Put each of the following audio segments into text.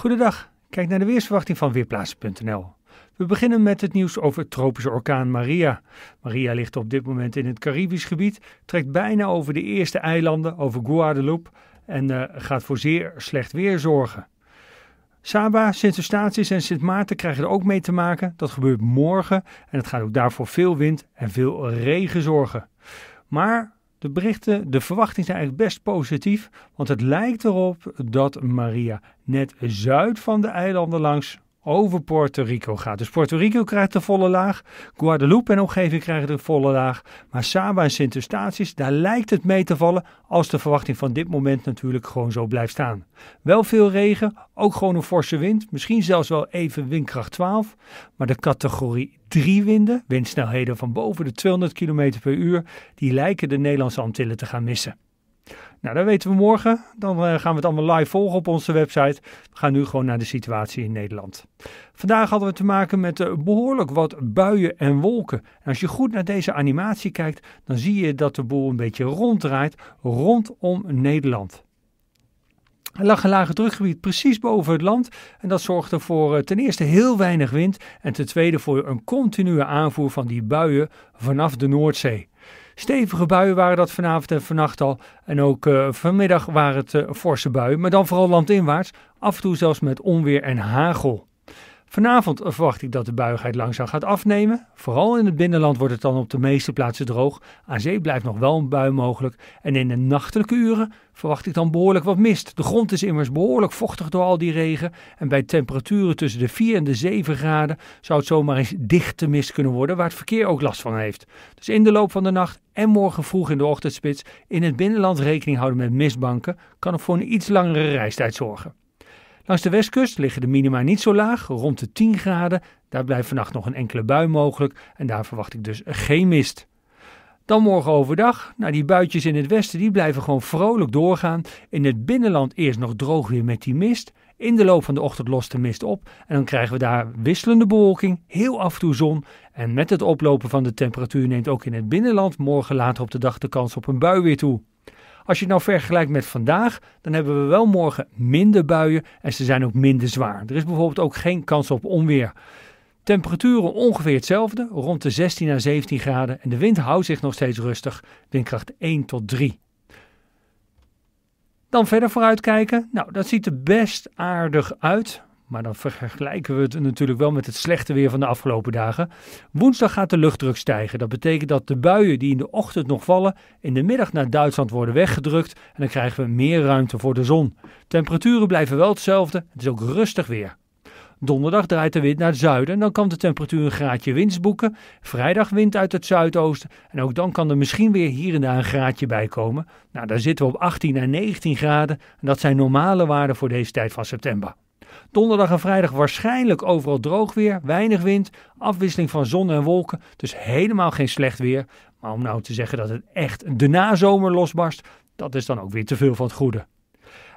Goedendag, kijk naar de weersverwachting van Weerplaatsen.nl. We beginnen met het nieuws over tropische orkaan Maria. Maria ligt op dit moment in het Caribisch gebied, trekt bijna over de eerste eilanden, over Guadeloupe, en eh, gaat voor zeer slecht weer zorgen. Saba, Sint Eustatius en Sint Maarten krijgen er ook mee te maken. Dat gebeurt morgen en het gaat ook daarvoor veel wind en veel regen zorgen. Maar de berichten, de verwachtingen zijn eigenlijk best positief, want het lijkt erop dat Maria net zuid van de eilanden langs over Puerto Rico gaat. Dus Puerto Rico krijgt de volle laag, Guadeloupe en omgeving krijgen de volle laag, maar Saba en Sint-Eustatius, daar lijkt het mee te vallen als de verwachting van dit moment natuurlijk gewoon zo blijft staan. Wel veel regen, ook gewoon een forse wind, misschien zelfs wel even windkracht 12, maar de categorie 3 winden, windsnelheden van boven de 200 km per uur, die lijken de Nederlandse Antillen te gaan missen. Nou, dat weten we morgen. Dan eh, gaan we het allemaal live volgen op onze website. We gaan nu gewoon naar de situatie in Nederland. Vandaag hadden we te maken met eh, behoorlijk wat buien en wolken. En als je goed naar deze animatie kijkt, dan zie je dat de boel een beetje ronddraait rondom Nederland. Er lag een lage drukgebied precies boven het land en dat zorgde voor eh, ten eerste heel weinig wind en ten tweede voor een continue aanvoer van die buien vanaf de Noordzee. Stevige buien waren dat vanavond en vannacht al. En ook eh, vanmiddag waren het eh, forse buien, maar dan vooral landinwaarts. Af en toe zelfs met onweer en hagel. Vanavond verwacht ik dat de buigheid langzaam gaat afnemen. Vooral in het binnenland wordt het dan op de meeste plaatsen droog. Aan zee blijft nog wel een bui mogelijk. En in de nachtelijke uren verwacht ik dan behoorlijk wat mist. De grond is immers behoorlijk vochtig door al die regen. En bij temperaturen tussen de 4 en de 7 graden zou het zomaar eens dichte mist kunnen worden, waar het verkeer ook last van heeft. Dus in de loop van de nacht en morgen vroeg in de ochtendspits in het binnenland rekening houden met mistbanken kan er voor een iets langere reistijd zorgen. Langs de westkust liggen de minima niet zo laag, rond de 10 graden. Daar blijft vannacht nog een enkele bui mogelijk en daar verwacht ik dus geen mist. Dan morgen overdag. Nou, die buitjes in het westen die blijven gewoon vrolijk doorgaan. In het binnenland eerst nog droog weer met die mist. In de loop van de ochtend lost de mist op en dan krijgen we daar wisselende bewolking, heel af en toe zon. En met het oplopen van de temperatuur neemt ook in het binnenland morgen later op de dag de kans op een bui weer toe. Als je het nou vergelijkt met vandaag, dan hebben we wel morgen minder buien en ze zijn ook minder zwaar. Er is bijvoorbeeld ook geen kans op onweer. Temperaturen ongeveer hetzelfde, rond de 16 à 17 graden. En de wind houdt zich nog steeds rustig, windkracht 1 tot 3. Dan verder vooruitkijken. Nou, dat ziet er best aardig uit. Maar dan vergelijken we het natuurlijk wel met het slechte weer van de afgelopen dagen. Woensdag gaat de luchtdruk stijgen. Dat betekent dat de buien die in de ochtend nog vallen, in de middag naar Duitsland worden weggedrukt. En dan krijgen we meer ruimte voor de zon. Temperaturen blijven wel hetzelfde. Het is ook rustig weer. Donderdag draait de wind naar het zuiden en dan kan de temperatuur een graadje winst boeken. Vrijdag wind uit het zuidoosten en ook dan kan er misschien weer hier en daar een graadje bij komen. Nou, daar zitten we op 18 en 19 graden en dat zijn normale waarden voor deze tijd van september. Donderdag en vrijdag waarschijnlijk overal droog weer, weinig wind, afwisseling van zon en wolken. Dus helemaal geen slecht weer. Maar om nou te zeggen dat het echt de nazomer losbarst, dat is dan ook weer te veel van het goede.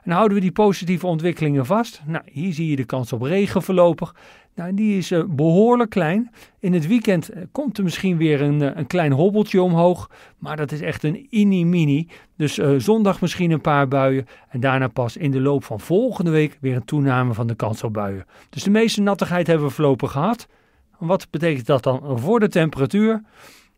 En houden we die positieve ontwikkelingen vast? Nou, hier zie je de kans op regen voorlopig. Nou, die is eh, behoorlijk klein. In het weekend eh, komt er misschien weer een, eh, een klein hobbeltje omhoog. Maar dat is echt een inimini. mini Dus zondag misschien een paar buien. En daarna pas in de loop van volgende week weer een toename van de kans op buien. Dus de meeste nattigheid hebben we voorlopig gehad. Wat betekent dat dan voor de temperatuur?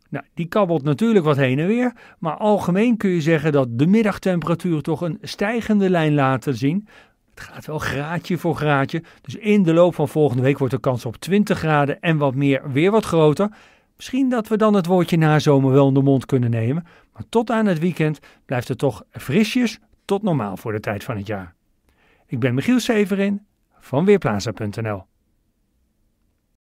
Nou, die kabbelt natuurlijk wat heen en weer, maar algemeen kun je zeggen dat de middagtemperatuur toch een stijgende lijn laat zien. Het gaat wel graadje voor graadje. Dus in de loop van volgende week wordt de kans op 20 graden en wat meer weer wat groter. Misschien dat we dan het woordje nazomer wel in de mond kunnen nemen. Maar tot aan het weekend blijft het toch frisjes tot normaal voor de tijd van het jaar. Ik ben Michiel Severin van Weerplaza.nl